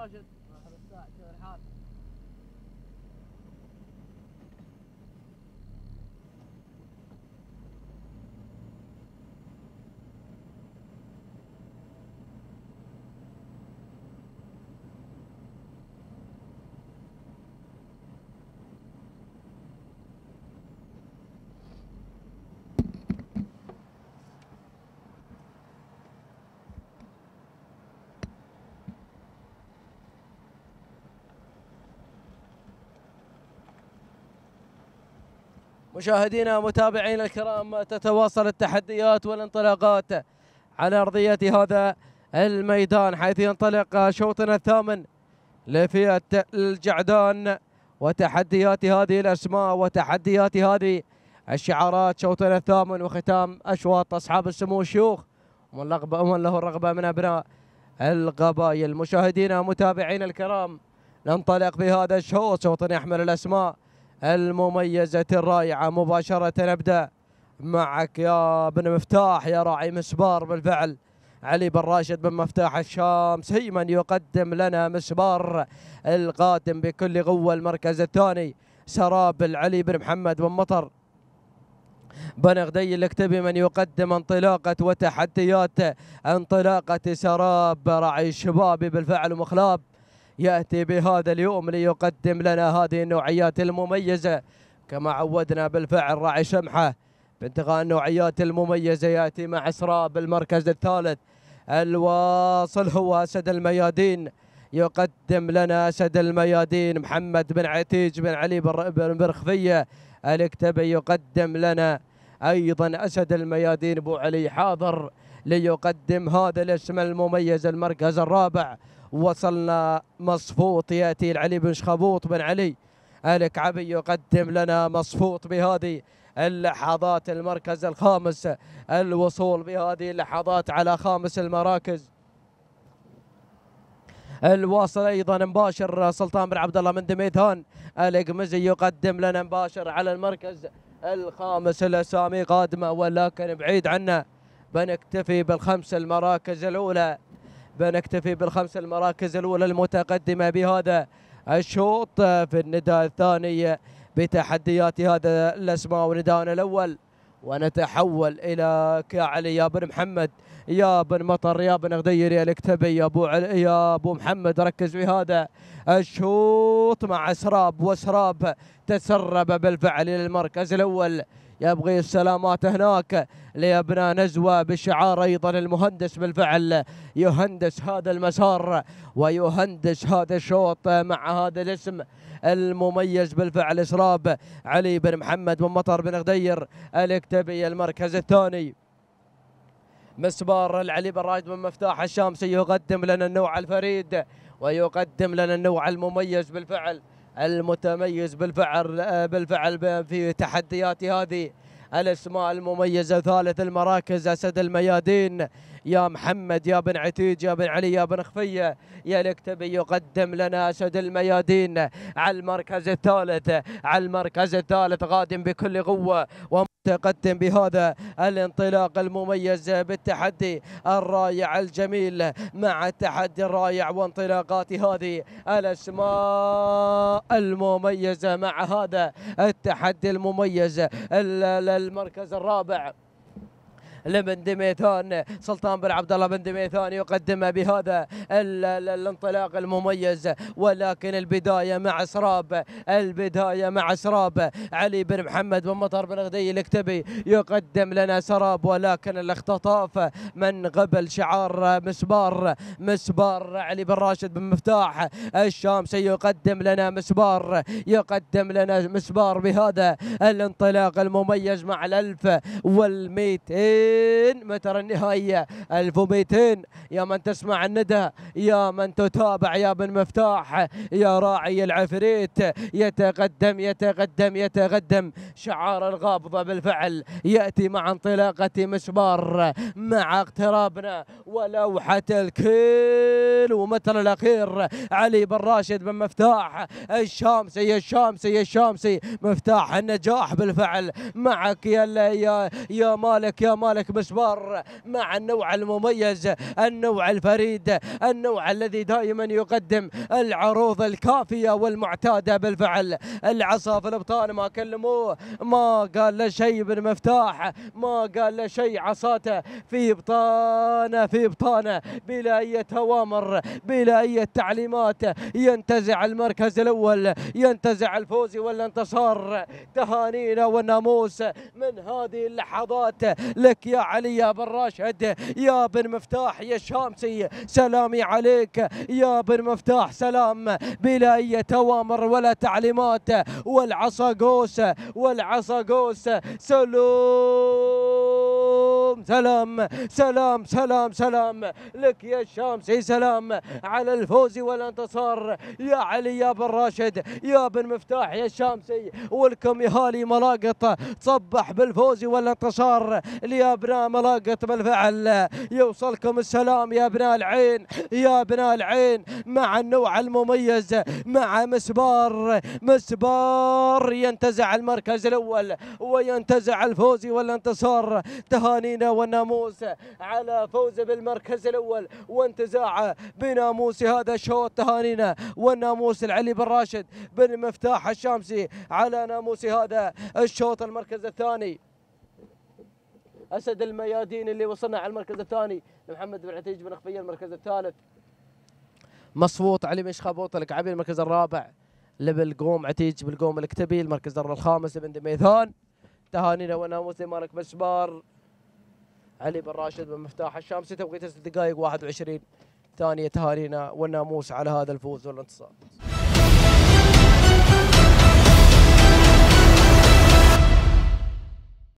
Roger. مشاهدينا متابعينا الكرام تتواصل التحديات والانطلاقات على أرضية هذا الميدان حيث ينطلق شوطنا الثامن لفئة الجعدان وتحديات هذه الأسماء وتحديات هذه الشعارات شوطنا الثامن وختام أشواط أصحاب السمو الشيوخ ومن, له الرغبة من أبناء القبائل مشاهدينا متابعينا الكرام ننطلق بهذا الشوط شوط يحمل الأسماء المميزة الرائعة مباشرة نبدأ معك يا ابن مفتاح يا راعي مسبار بالفعل علي بن راشد بن مفتاح الشامس من يقدم لنا مسبار القادم بكل قوة المركز الثاني سراب العلي بن محمد بن مطر بن غدي الاكتبي من يقدم انطلاقة وتحديات انطلاقة سراب راعي الشبابي بالفعل ومخلاب يأتي بهذا اليوم ليقدم لنا هذه النوعيات المميزة كما عودنا بالفعل راعي شمحة بانتقاء النوعيات المميزة يأتي مع إسراء بالمركز الثالث الواصل هو أسد الميادين يقدم لنا أسد الميادين محمد بن عتيج بن علي بن برخفية الكتبي يقدم لنا أيضا أسد الميادين أبو علي حاضر ليقدم هذا الاسم المميز المركز الرابع وصلنا مصفوط ياتي العلي بن شخبوط بن علي الكعبي يقدم لنا مصفوط بهذه اللحظات المركز الخامس الوصول بهذه اللحظات على خامس المراكز الواصل ايضا مباشر سلطان بن عبد الله من دميثان القمزي يقدم لنا مباشر على المركز الخامس الاسامي قادمه ولكن بعيد عنا بنكتفي بالخمس المراكز الاولى بنكتفي بالخمس المراكز الأولى المتقدمة بهذا الشوط في النداء الثاني بتحديات هذا الأسماء ونداءنا الأول ونتحول إلى كعلي يا بن محمد يا بن مطر يا بن غدير يا الكتبي يا أبو يا أبو محمد ركز في هذا الشوط مع سراب وسراب تسرب بالفعل إلى المركز الأول يبغي السلامات هناك لأبناء نزوة بشعار أيضا المهندس بالفعل يهندس هذا المسار ويهندس هذا الشوط مع هذا الاسم المميز بالفعل إسراب علي بن محمد بن مطر بن غدير الاكتبي المركز الثاني مسبار العلي بن راشد بن مفتاح الشامسي يقدم لنا النوع الفريد ويقدم لنا النوع المميز بالفعل المتميز بالفعل بالفعل في تحديات هذه الاسماء المميزه ثالث المراكز اسد الميادين يا محمد يا بن عتيج يا بن علي يا بن خفية يا نكتبي يقدم لنا أسد الميادين على المركز الثالث على المركز الثالث غادم بكل قوة ومتقدم بهذا الانطلاق المميز بالتحدي الرائع الجميل مع التحدي الرائع وانطلاقات هذه الاسماء المميزه مع هذا التحدي المميز المركز الرابع لبن دميثان سلطان بن عبد الله بن دميثان يقدم بهذا الانطلاق المميز ولكن البدايه مع سراب البدايه مع سراب علي بن محمد بن مطر بن غدي الكتبي يقدم لنا سراب ولكن الاختطاف من قبل شعار مسبار مسبار علي بن راشد بن مفتاح الشام سيقدم لنا مسبار يقدم لنا مسبار بهذا الانطلاق المميز مع الألف والميتين متر النهائية 1200 يا من تسمع الندى يا من تتابع يا بن مفتاح يا راعي العفريت يتقدم يتقدم يتقدم شعار الغابضة بالفعل يأتي مع انطلاقة مسبار مع اقترابنا ولوحة الكيل ومتر الأخير علي بن راشد بن مفتاح الشامسي الشامسي الشامسي مفتاح النجاح بالفعل معك يا يا يا مالك يا مالك لك مشوار مع النوع المميز النوع الفريد النوع الذي دائما يقدم العروض الكافية والمعتادة بالفعل العصا في الابطال ما كلموه ما قال له شيء بن مفتاح ما قال له شيء عصاته في بطانه في بطانه بلا اي اوامر بلا اي تعليمات ينتزع المركز الاول ينتزع الفوز والانتصار تهانينا والناموس من هذه اللحظات لك يا علي يا بن راشد يا بن مفتاح يا الشامسي سلامي عليك يا بن مفتاح سلام بلا أي أوامر ولا تعليمات والعصا قوس والعصا قوس سلوم سلام سلام سلام سلام سلام لك يا الشامسي سلام على الفوز والانتصار يا علي يا بن راشد يا بن مفتاح يا الشامسي ولكم يا هالي ملاقط تصبح بالفوز والانتصار لابناء ملاقط بالفعل يوصلكم السلام يا ابناء العين يا ابناء العين مع النوع المميز مع مسبار مسبار ينتزع المركز الاول وينتزع الفوز والانتصار تهانينا والناموس على فوز بالمركز الأول وانتزاعه بناموس هذا الشوط تهانينا والناموس العلي بن راشد بن مفتاح الشامسي على ناموس هذا الشوط المركز الثاني اسد الميادين اللي وصلنا على المركز الثاني محمد بن عتيج بن خفيه المركز الثالث مصفوط علي مشخبوط بوطلق عبي المركز الرابع لبل قوم عتيج بالقوم الكتبي المركز الخامس بن دميثان تهانينا وناموس مالك بسبار علي بن راشد بن مفتاح الشامسي تبقي 6 دقائق 21 ثانيه تهانينا والناموس على هذا الفوز والانتصار